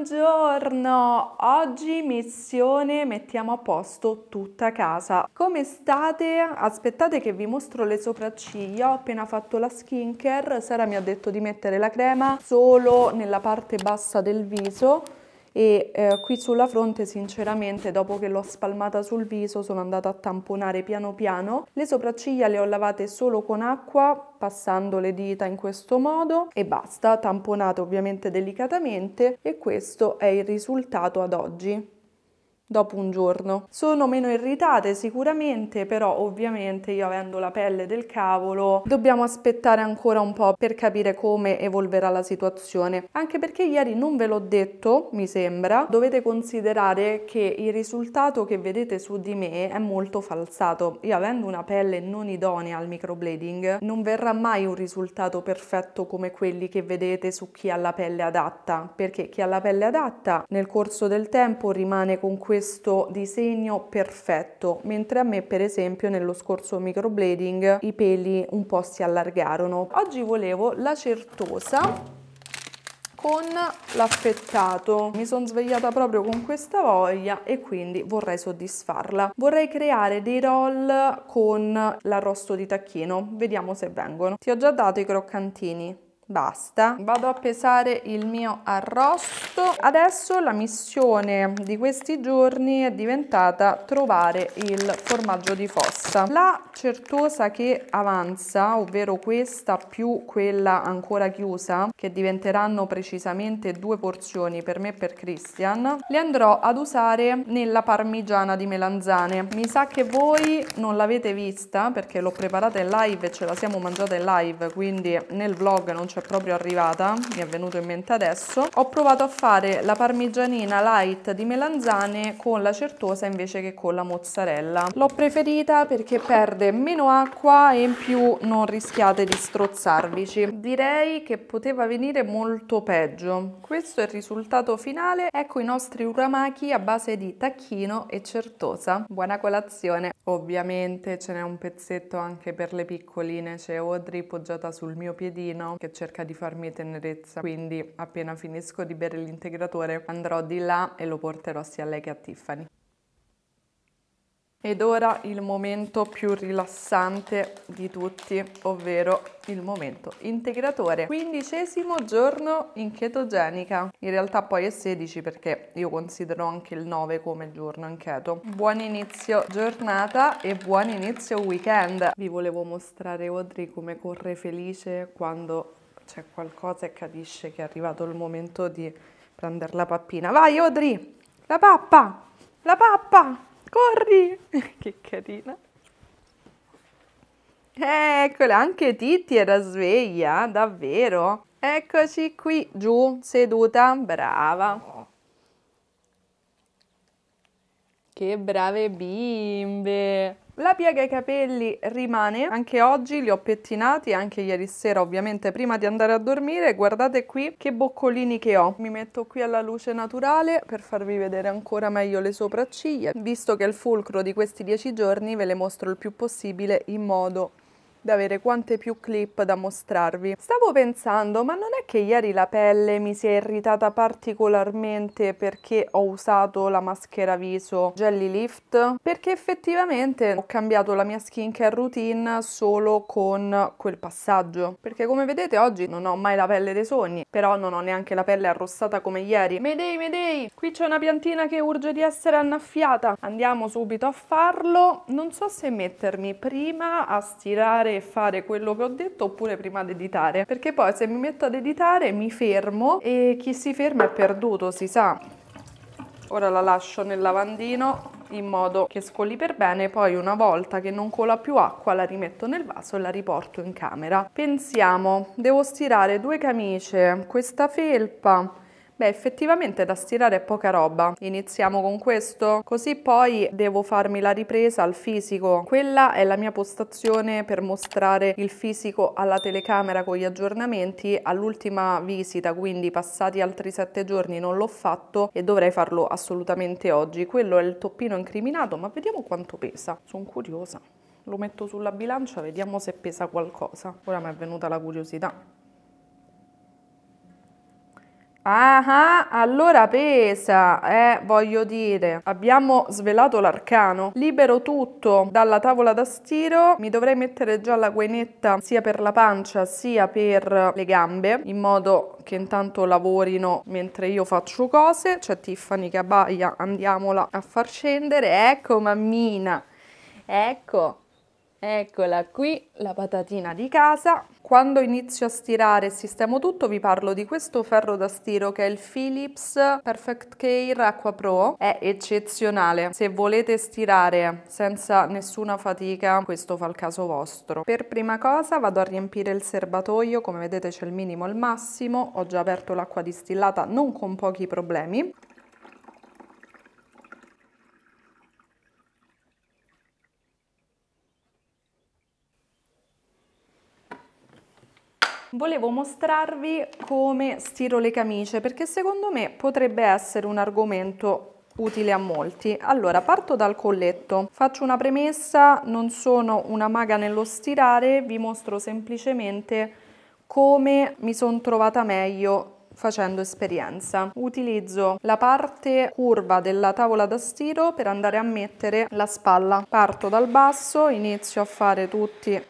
Buongiorno! Oggi missione mettiamo a posto tutta casa. Come state? Aspettate che vi mostro le sopracciglia. Ho appena fatto la skincare. Sara mi ha detto di mettere la crema solo nella parte bassa del viso e eh, qui sulla fronte sinceramente dopo che l'ho spalmata sul viso sono andata a tamponare piano piano le sopracciglia le ho lavate solo con acqua passando le dita in questo modo e basta tamponate ovviamente delicatamente e questo è il risultato ad oggi dopo un giorno. Sono meno irritate sicuramente, però ovviamente io avendo la pelle del cavolo dobbiamo aspettare ancora un po' per capire come evolverà la situazione. Anche perché ieri non ve l'ho detto, mi sembra, dovete considerare che il risultato che vedete su di me è molto falsato. Io avendo una pelle non idonea al microblading, non verrà mai un risultato perfetto come quelli che vedete su chi ha la pelle adatta, perché chi ha la pelle adatta nel corso del tempo rimane con questo questo disegno perfetto, mentre a me per esempio nello scorso microblading i peli un po' si allargarono. Oggi volevo la certosa con l'affettato. Mi sono svegliata proprio con questa voglia e quindi vorrei soddisfarla. Vorrei creare dei roll con l'arrosto di tacchino, vediamo se vengono. Ti ho già dato i croccantini, basta vado a pesare il mio arrosto adesso la missione di questi giorni è diventata trovare il formaggio di fossa la certosa che avanza ovvero questa più quella ancora chiusa che diventeranno precisamente due porzioni per me e per Christian le andrò ad usare nella parmigiana di melanzane mi sa che voi non l'avete vista perché l'ho preparata in live e ce la siamo mangiata in live quindi nel vlog non ce cioè proprio arrivata, mi è venuto in mente adesso. Ho provato a fare la parmigianina light di melanzane con la certosa invece che con la mozzarella. L'ho preferita perché perde meno acqua e in più non rischiate di strozzarvici. Direi che poteva venire molto peggio. Questo è il risultato finale. Ecco i nostri uramaki a base di tacchino e certosa. Buona colazione! Ovviamente ce n'è un pezzetto anche per le piccoline, c'è Audrey poggiata sul mio piedino che cerca cerca di farmi tenerezza, quindi appena finisco di bere l'integratore andrò di là e lo porterò sia a lei che a Tiffany. Ed ora il momento più rilassante di tutti, ovvero il momento integratore. Quindicesimo giorno in chetogenica. In realtà poi è 16 perché io considero anche il 9 come giorno in cheto. Buon inizio giornata e buon inizio weekend. Vi volevo mostrare Audrey come corre felice quando c'è qualcosa e capisce che è arrivato il momento di prendere la pappina. Vai Odri, la pappa, la pappa, corri! che carina. Eccola, anche Titti era sveglia, davvero. Eccoci qui, giù, seduta, brava. Che brave bimbe! La piega ai capelli rimane, anche oggi li ho pettinati, anche ieri sera ovviamente prima di andare a dormire, guardate qui che boccolini che ho. Mi metto qui alla luce naturale per farvi vedere ancora meglio le sopracciglia, visto che il fulcro di questi dieci giorni ve le mostro il più possibile in modo di avere quante più clip da mostrarvi. Stavo pensando, ma non è che ieri la pelle mi si è irritata particolarmente perché ho usato la maschera viso Jelly Lift? Perché effettivamente ho cambiato la mia skincare routine solo con quel passaggio. Perché come vedete oggi non ho mai la pelle dei sogni, però non ho neanche la pelle arrossata come ieri. Medei, medei! Qui c'è una piantina che urge di essere annaffiata. Andiamo subito a farlo. Non so se mettermi prima a stirare editare e fare quello che ho detto oppure prima di editare perché poi se mi metto ad editare mi fermo e chi si ferma è perduto si sa ora la lascio nel lavandino in modo che scoli per bene, poi una volta che non cola più acqua la rimetto nel vaso e la riporto in camera. Pensiamo, devo stirare due camicie, questa felpa, Beh, effettivamente da stirare è poca roba. Iniziamo con questo, così poi devo farmi la ripresa al fisico. Quella è la mia postazione per mostrare il fisico alla telecamera con gli aggiornamenti all'ultima visita, quindi passati altri sette giorni non l'ho fatto e dovrei farlo assolutamente oggi. Quello è il toppino incriminato, ma vediamo quanto pesa. Sono curiosa. Lo metto sulla bilancia, vediamo se pesa qualcosa. Ora mi è venuta la curiosità. Ah, ah, allora pesa, eh, voglio dire. Abbiamo svelato l'arcano. Libero tutto dalla tavola da stiro. Mi dovrei mettere già la guainetta sia per la pancia sia per le gambe, in modo che intanto lavorino mentre io faccio cose. C'è Tiffany che abbaia, andiamola a far scendere. Ecco mammina, ecco, eccola qui, la patatina di casa. Quando inizio a stirare e sistemo tutto vi parlo di questo ferro da stiro che è il Philips Perfect Care Aqua Pro, è eccezionale, se volete stirare senza nessuna fatica questo fa il caso vostro. Per prima cosa vado a riempire il serbatoio, come vedete c'è il minimo e il massimo, ho già aperto l'acqua distillata non con pochi problemi. volevo mostrarvi come stiro le camicie perché secondo me potrebbe essere un argomento utile a molti. Allora, parto dal colletto. Faccio una premessa, non sono una maga nello stirare, vi mostro semplicemente come mi sono trovata meglio facendo esperienza. Utilizzo la parte curva della tavola da stiro per andare a mettere la spalla. Parto dal basso, inizio a fare tutti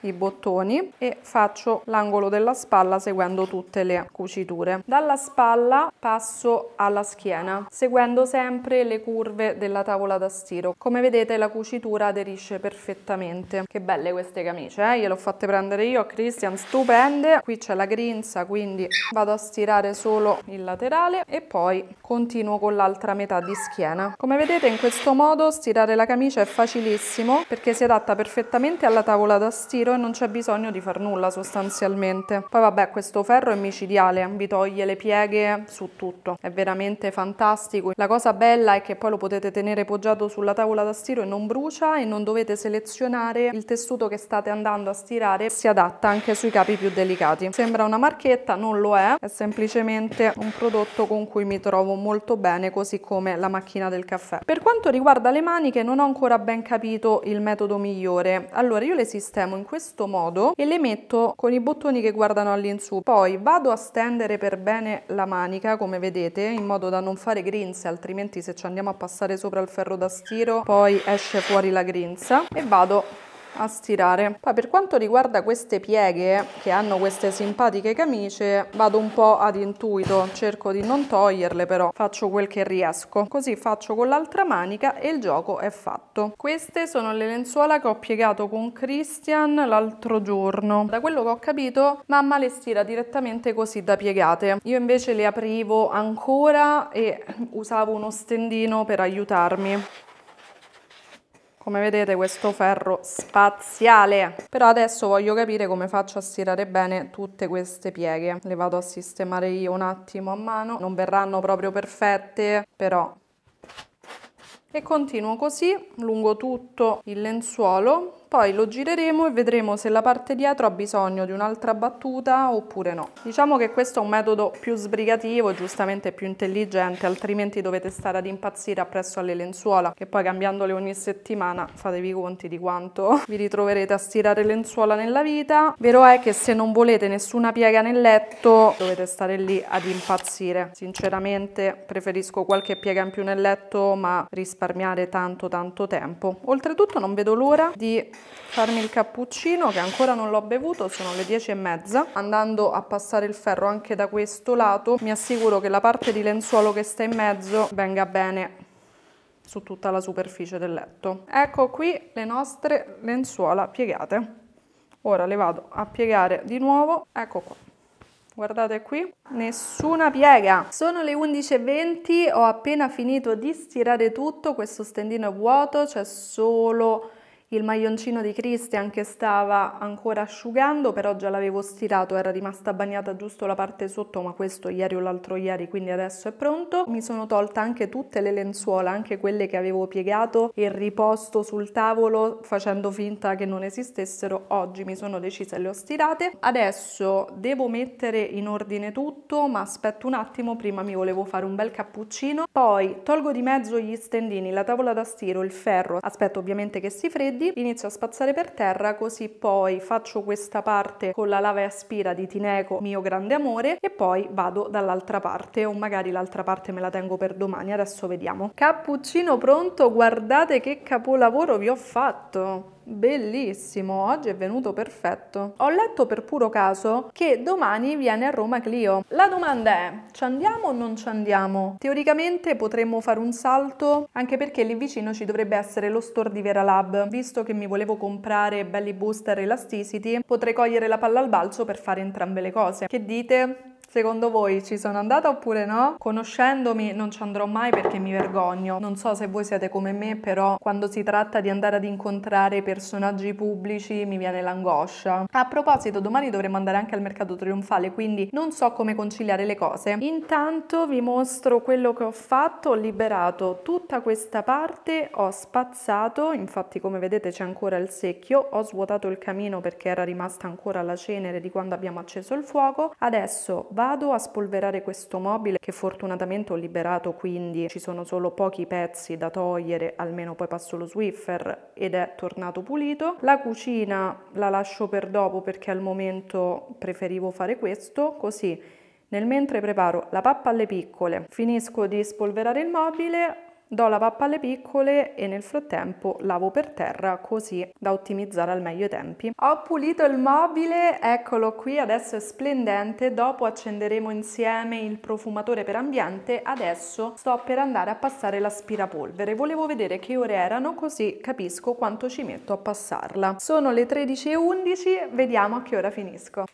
i bottoni e faccio l'angolo della spalla seguendo tutte le cuciture. Dalla spalla passo alla schiena seguendo sempre le curve della tavola da stiro. Come vedete la cucitura aderisce perfettamente. Che belle queste camicie, eh? gliele ho fatte prendere io a Christian, stupende. Qui c'è la grinza quindi vado a stirare solo il laterale e poi continuo con l'altra metà di schiena. Come vedete in questo modo stirare la camicia è facilissimo perché si adatta perfettamente alla tavola da stiro tiro e non c'è bisogno di far nulla sostanzialmente. Poi vabbè questo ferro è micidiale, vi toglie le pieghe su tutto, è veramente fantastico. La cosa bella è che poi lo potete tenere poggiato sulla tavola da stiro e non brucia e non dovete selezionare il tessuto che state andando a stirare, si adatta anche sui capi più delicati. Sembra una marchetta, non lo è, è semplicemente un prodotto con cui mi trovo molto bene così come la macchina del caffè. Per quanto riguarda le maniche non ho ancora ben capito il metodo migliore, allora io le sistemo in questo questo modo e le metto con i bottoni che guardano all'insù. Poi vado a stendere per bene la manica, come vedete, in modo da non fare grinze, altrimenti se ci andiamo a passare sopra il ferro da stiro poi esce fuori la grinza e vado a stirare. Poi per quanto riguarda queste pieghe che hanno queste simpatiche camicie vado un po' ad intuito, cerco di non toglierle però, faccio quel che riesco. Così faccio con l'altra manica e il gioco è fatto. Queste sono le lenzuola che ho piegato con Christian l'altro giorno. Da quello che ho capito mamma le stira direttamente così da piegate. Io invece le aprivo ancora e usavo uno stendino per aiutarmi come vedete questo ferro spaziale però adesso voglio capire come faccio a stirare bene tutte queste pieghe le vado a sistemare io un attimo a mano non verranno proprio perfette però e continuo così lungo tutto il lenzuolo poi lo gireremo e vedremo se la parte dietro ha bisogno di un'altra battuta oppure no. Diciamo che questo è un metodo più sbrigativo, giustamente più intelligente, altrimenti dovete stare ad impazzire appresso alle lenzuola, che poi cambiandole ogni settimana fatevi conti di quanto vi ritroverete a stirare lenzuola nella vita. Vero è che se non volete nessuna piega nel letto dovete stare lì ad impazzire. Sinceramente preferisco qualche piega in più nel letto ma risparmiare tanto tanto tempo. Oltretutto non vedo l'ora di farmi il cappuccino che ancora non l'ho bevuto, sono le 10 e mezza. Andando a passare il ferro anche da questo lato mi assicuro che la parte di lenzuolo che sta in mezzo venga bene su tutta la superficie del letto. Ecco qui le nostre lenzuola piegate. Ora le vado a piegare di nuovo, ecco qua guardate qui, nessuna piega. Sono le 11.20, ho appena finito di stirare tutto, questo stendino è vuoto, c'è solo il maglioncino di Christian che stava ancora asciugando, però già l'avevo stirato, era rimasta bagnata giusto la parte sotto, ma questo ieri o l'altro ieri, quindi adesso è pronto. Mi sono tolta anche tutte le lenzuola, anche quelle che avevo piegato e riposto sul tavolo facendo finta che non esistessero. Oggi mi sono decisa e le ho stirate. Adesso devo mettere in ordine tutto, ma aspetto un attimo, prima mi volevo fare un bel cappuccino. Poi tolgo di mezzo gli stendini, la tavola da stiro, il ferro, aspetto ovviamente che si freddi freddi, inizio a spazzare per terra così poi faccio questa parte con la lava e aspira di Tineco, mio grande amore, e poi vado dall'altra parte o magari l'altra parte me la tengo per domani, adesso vediamo. Cappuccino pronto, guardate che capolavoro vi ho fatto! Bellissimo, oggi è venuto perfetto. Ho letto per puro caso che domani viene a Roma Clio. La domanda è, ci andiamo o non ci andiamo? Teoricamente potremmo fare un salto, anche perché lì vicino ci dovrebbe essere lo store di Vera Lab. Visto che mi volevo comprare belli Booster Elasticity, potrei cogliere la palla al balzo per fare entrambe le cose. Che dite? Secondo voi ci sono andata oppure no? Conoscendomi non ci andrò mai perché mi vergogno. Non so se voi siete come me, però quando si tratta di andare ad incontrare personaggi pubblici mi viene l'angoscia. A proposito, domani dovremo andare anche al mercato trionfale, quindi non so come conciliare le cose. Intanto vi mostro quello che ho fatto, ho liberato tutta questa parte, ho spazzato, infatti come vedete c'è ancora il secchio, ho svuotato il camino perché era rimasta ancora la cenere di quando abbiamo acceso il fuoco. Adesso Vado a spolverare questo mobile che fortunatamente ho liberato, quindi ci sono solo pochi pezzi da togliere, almeno poi passo lo Swiffer ed è tornato pulito. La cucina la lascio per dopo perché al momento preferivo fare questo, così nel mentre preparo la pappa alle piccole, finisco di spolverare il mobile, do la pappa alle piccole e nel frattempo lavo per terra così da ottimizzare al meglio i tempi. Ho pulito il mobile, eccolo qui, adesso è splendente, dopo accenderemo insieme il profumatore per ambiente, adesso sto per andare a passare l'aspirapolvere, volevo vedere che ore erano così capisco quanto ci metto a passarla. Sono le 13.11, vediamo a che ora finisco.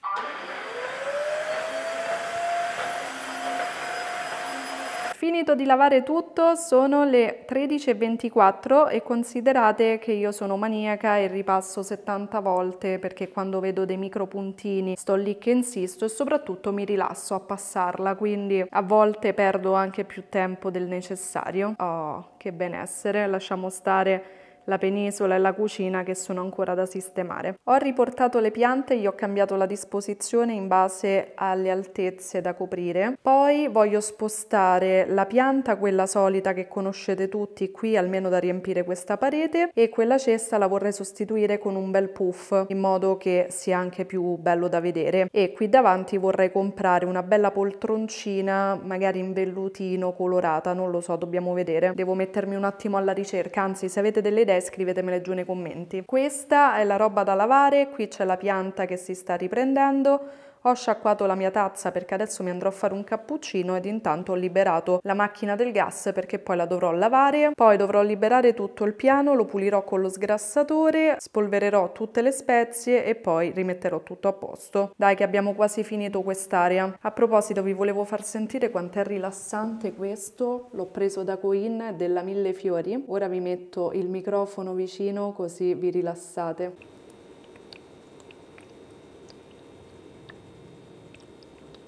Finito di lavare tutto, sono le 13.24 e considerate che io sono maniaca e ripasso 70 volte perché quando vedo dei micro puntini sto lì che insisto e soprattutto mi rilasso a passarla, quindi a volte perdo anche più tempo del necessario. Oh, che benessere, lasciamo stare la penisola e la cucina che sono ancora da sistemare. Ho riportato le piante, gli ho cambiato la disposizione in base alle altezze da coprire. Poi voglio spostare la pianta, quella solita che conoscete tutti qui, almeno da riempire questa parete, e quella cesta la vorrei sostituire con un bel puff, in modo che sia anche più bello da vedere. E qui davanti vorrei comprare una bella poltroncina, magari in vellutino colorata, non lo so, dobbiamo vedere. Devo mettermi un attimo alla ricerca, anzi se avete delle idee idee scrivetemele giù nei commenti. Questa è la roba da lavare, qui c'è la pianta che si sta riprendendo, ho sciacquato la mia tazza perché adesso mi andrò a fare un cappuccino ed intanto ho liberato la macchina del gas perché poi la dovrò lavare. Poi dovrò liberare tutto il piano, lo pulirò con lo sgrassatore, spolvererò tutte le spezie e poi rimetterò tutto a posto. Dai che abbiamo quasi finito quest'area. A proposito vi volevo far sentire quanto è rilassante questo. L'ho preso da Coin della Mille Fiori. Ora vi metto il microfono vicino così vi rilassate.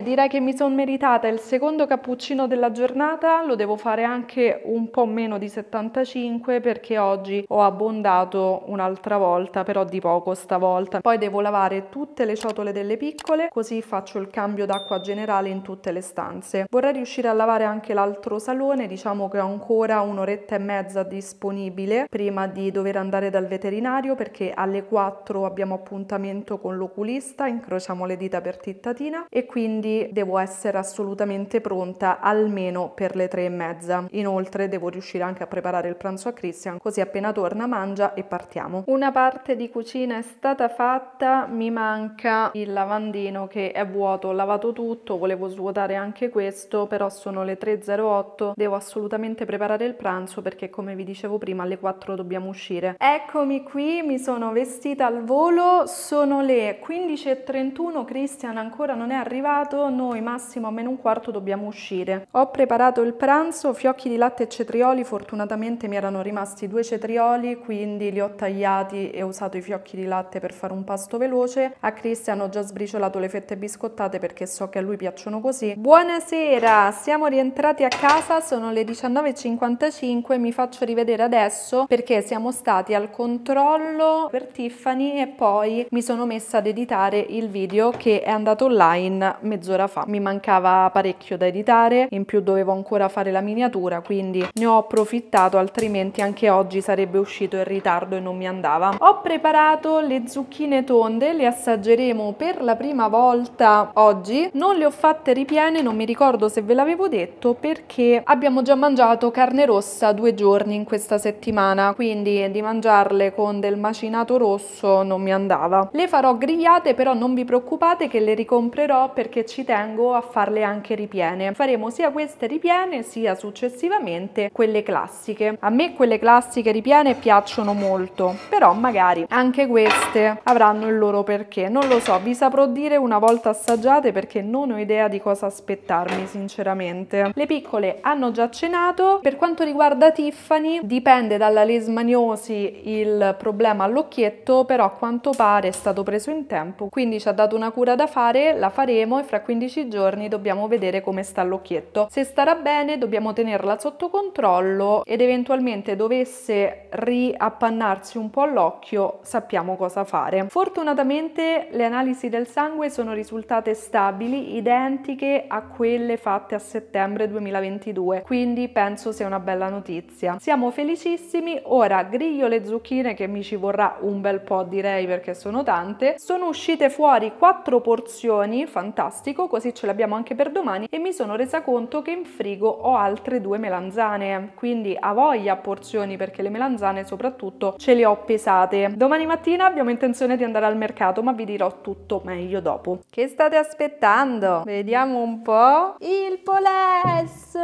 direi che mi sono meritata il secondo cappuccino della giornata, lo devo fare anche un po' meno di 75 perché oggi ho abbondato un'altra volta, però di poco stavolta. Poi devo lavare tutte le ciotole delle piccole, così faccio il cambio d'acqua generale in tutte le stanze. Vorrei riuscire a lavare anche l'altro salone, diciamo che ho ancora un'oretta e mezza disponibile prima di dover andare dal veterinario perché alle 4 abbiamo appuntamento con l'oculista, incrociamo le dita per tittatina e quindi devo essere assolutamente pronta almeno per le tre e mezza. Inoltre devo riuscire anche a preparare il pranzo a Christian, così appena torna mangia e partiamo. Una parte di cucina è stata fatta, mi manca il lavandino che è vuoto, ho lavato tutto, volevo svuotare anche questo, però sono le 3.08, devo assolutamente preparare il pranzo perché come vi dicevo prima alle 4 dobbiamo uscire. Eccomi qui, mi sono vestita al volo, sono le 15.31, Christian ancora non è arrivato, noi massimo a meno un quarto dobbiamo uscire. Ho preparato il pranzo, fiocchi di latte e cetrioli, fortunatamente mi erano rimasti due cetrioli, quindi li ho tagliati e ho usato i fiocchi di latte per fare un pasto veloce. A Cristian ho già sbriciolato le fette biscottate perché so che a lui piacciono così. Buonasera, siamo rientrati a casa, sono le 19.55, mi faccio rivedere adesso perché siamo stati al controllo per Tiffany e poi mi sono messa ad editare il video che è andato online mezz'ora mezz'ora fa. Mi mancava parecchio da editare, in più dovevo ancora fare la miniatura, quindi ne ho approfittato, altrimenti anche oggi sarebbe uscito in ritardo e non mi andava. Ho preparato le zucchine tonde, le assaggeremo per la prima volta oggi. Non le ho fatte ripiene, non mi ricordo se ve l'avevo detto, perché abbiamo già mangiato carne rossa due giorni in questa settimana, quindi di mangiarle con del macinato rosso non mi andava. Le farò grigliate, però non vi preoccupate che le ricomprerò perché ci ci tengo a farle anche ripiene. Faremo sia queste ripiene sia successivamente quelle classiche. A me quelle classiche ripiene piacciono molto, però magari anche queste avranno il loro perché. Non lo so, vi saprò dire una volta assaggiate perché non ho idea di cosa aspettarmi sinceramente. Le piccole hanno già cenato. Per quanto riguarda Tiffany, dipende dalla lesmaniosi il problema all'occhietto, però a quanto pare è stato preso in tempo, quindi ci ha dato una cura da fare, la faremo e fra 15 giorni dobbiamo vedere come sta l'occhietto. Se starà bene dobbiamo tenerla sotto controllo ed eventualmente dovesse riappannarsi un po' l'occhio sappiamo cosa fare. Fortunatamente le analisi del sangue sono risultate stabili, identiche a quelle fatte a settembre 2022, quindi penso sia una bella notizia. Siamo felicissimi, ora griglio le zucchine che mi ci vorrà un bel po' direi perché sono tante. Sono uscite fuori quattro porzioni, fantastico frigo così ce l'abbiamo anche per domani e mi sono resa conto che in frigo ho altre due melanzane quindi a voglia porzioni perché le melanzane soprattutto ce le ho pesate domani mattina abbiamo intenzione di andare al mercato ma vi dirò tutto meglio dopo che state aspettando? vediamo un po' il poless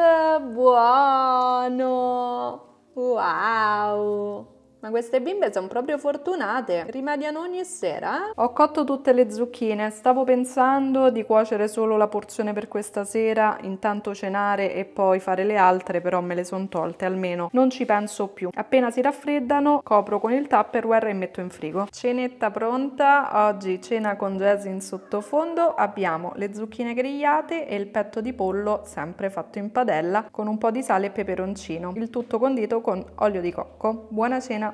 buono wow ma queste bimbe sono proprio fortunate, rimediano ogni sera. Ho cotto tutte le zucchine, stavo pensando di cuocere solo la porzione per questa sera, intanto cenare e poi fare le altre, però me le sono tolte, almeno non ci penso più. Appena si raffreddano, copro con il tupperware e metto in frigo. Cenetta pronta, oggi cena con Jazz in sottofondo, abbiamo le zucchine grigliate e il petto di pollo sempre fatto in padella con un po' di sale e peperoncino, il tutto condito con olio di cocco. Buona cena!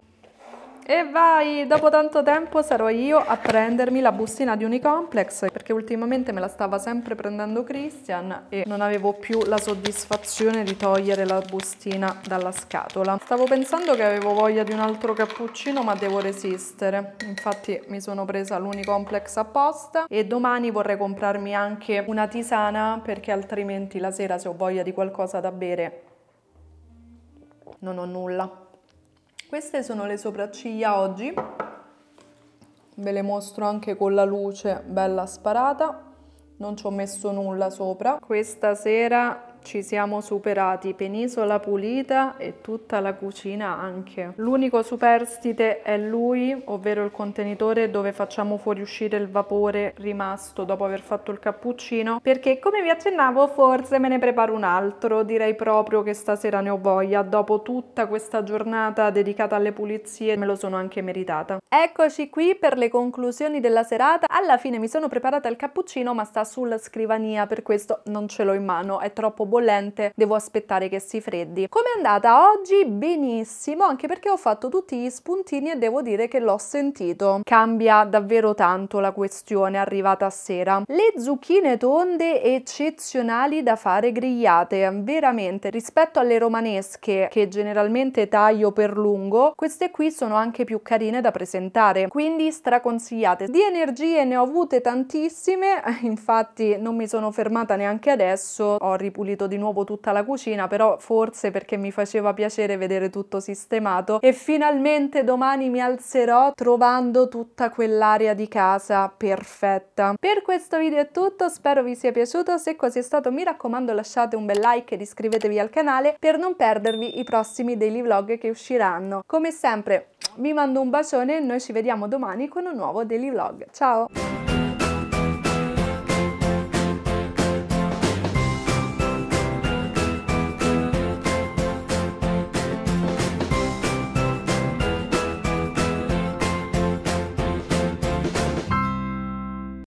E vai, dopo tanto tempo sarò io a prendermi la bustina di Unicomplex perché ultimamente me la stava sempre prendendo Christian e non avevo più la soddisfazione di togliere la bustina dalla scatola. Stavo pensando che avevo voglia di un altro cappuccino ma devo resistere. Infatti mi sono presa l'Unicomplex apposta e domani vorrei comprarmi anche una tisana perché altrimenti la sera se ho voglia di qualcosa da bere non ho nulla. Queste sono le sopracciglia oggi, ve le mostro anche con la luce bella sparata, non ci ho messo nulla sopra. Questa sera ci siamo superati, Penisola Pulita e tutta la cucina anche. L'unico superstite è lui, ovvero il contenitore dove facciamo fuoriuscire il vapore rimasto dopo aver fatto il cappuccino, perché come vi accennavo forse me ne preparo un altro, direi proprio che stasera ne ho voglia, dopo tutta questa giornata dedicata alle pulizie me lo sono anche meritata. Eccoci qui per le conclusioni della serata, alla fine mi sono preparata il cappuccino ma sta sulla scrivania per questo non ce l'ho in mano, è troppo bollente, devo aspettare che si freddi. Come è andata oggi? Benissimo, anche perché ho fatto tutti gli spuntini e devo dire che l'ho sentito. Cambia davvero tanto la questione arrivata a sera. Le zucchine tonde eccezionali da fare grigliate, veramente, rispetto alle romanesche che generalmente taglio per lungo, queste qui sono anche più carine da presentare, quindi straconsigliate. Di energie ne ho avute tantissime, infatti non mi sono fermata neanche adesso, ho ripulito pulito di nuovo tutta la cucina, però forse perché mi faceva piacere vedere tutto sistemato e finalmente domani mi alzerò trovando tutta quell'area di casa perfetta. Per questo video è tutto, spero vi sia piaciuto, se così è stato mi raccomando lasciate un bel like ed iscrivetevi al canale per non perdervi i prossimi daily vlog che usciranno. Come sempre vi mando un bacione e noi ci vediamo domani con un nuovo daily vlog. Ciao!